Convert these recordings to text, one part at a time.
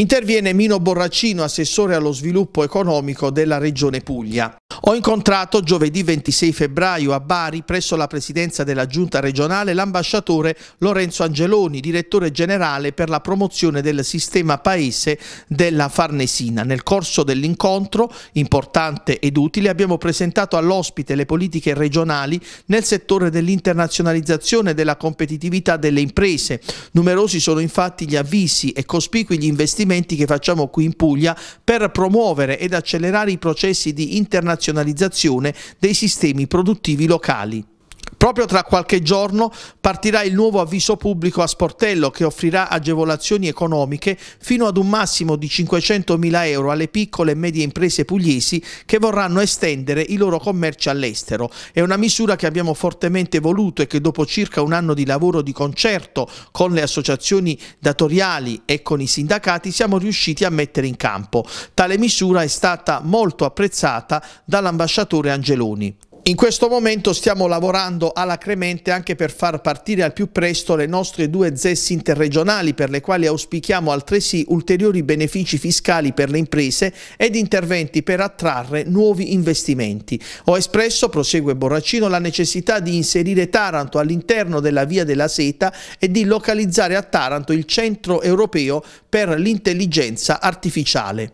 Interviene Mino Borracino, assessore allo sviluppo economico della Regione Puglia. Ho incontrato giovedì 26 febbraio a Bari presso la presidenza della giunta regionale l'ambasciatore Lorenzo Angeloni, direttore generale per la promozione del sistema paese della Farnesina. Nel corso dell'incontro, importante ed utile, abbiamo presentato all'ospite le politiche regionali nel settore dell'internazionalizzazione e della competitività delle imprese. Numerosi sono infatti gli avvisi e cospicui gli investimenti che facciamo qui in Puglia per promuovere ed accelerare i processi di internazionalizzazione razionalizzazione dei sistemi produttivi locali. Proprio tra qualche giorno partirà il nuovo avviso pubblico a sportello che offrirà agevolazioni economiche fino ad un massimo di 500.000 euro alle piccole e medie imprese pugliesi che vorranno estendere i loro commerci all'estero. È una misura che abbiamo fortemente voluto e che dopo circa un anno di lavoro di concerto con le associazioni datoriali e con i sindacati siamo riusciti a mettere in campo. Tale misura è stata molto apprezzata dall'ambasciatore Angeloni. In questo momento stiamo lavorando alacremente anche per far partire al più presto le nostre due ZES interregionali per le quali auspichiamo altresì ulteriori benefici fiscali per le imprese ed interventi per attrarre nuovi investimenti. Ho espresso, prosegue Borracino, la necessità di inserire Taranto all'interno della Via della Seta e di localizzare a Taranto il centro europeo per l'intelligenza artificiale.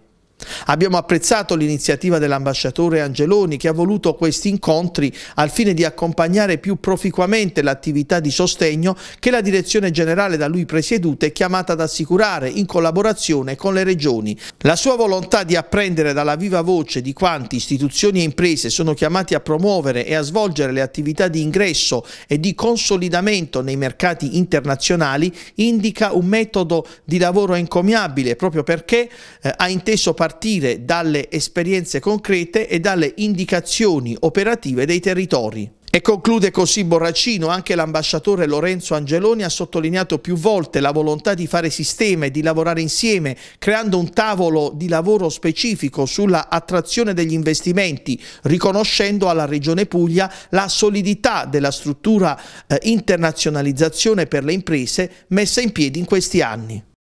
Abbiamo apprezzato l'iniziativa dell'ambasciatore Angeloni che ha voluto questi incontri al fine di accompagnare più proficuamente l'attività di sostegno che la direzione generale da lui presieduta è chiamata ad assicurare in collaborazione con le regioni. La sua volontà di apprendere dalla viva voce di quanti istituzioni e imprese sono chiamati a promuovere e a svolgere le attività di ingresso e di consolidamento nei mercati internazionali indica un metodo di lavoro encomiabile proprio perché eh, ha inteso parlare partire dalle esperienze concrete e dalle indicazioni operative dei territori. E conclude così Borracino, anche l'ambasciatore Lorenzo Angeloni ha sottolineato più volte la volontà di fare sistema e di lavorare insieme, creando un tavolo di lavoro specifico sulla attrazione degli investimenti, riconoscendo alla Regione Puglia la solidità della struttura eh, internazionalizzazione per le imprese messa in piedi in questi anni.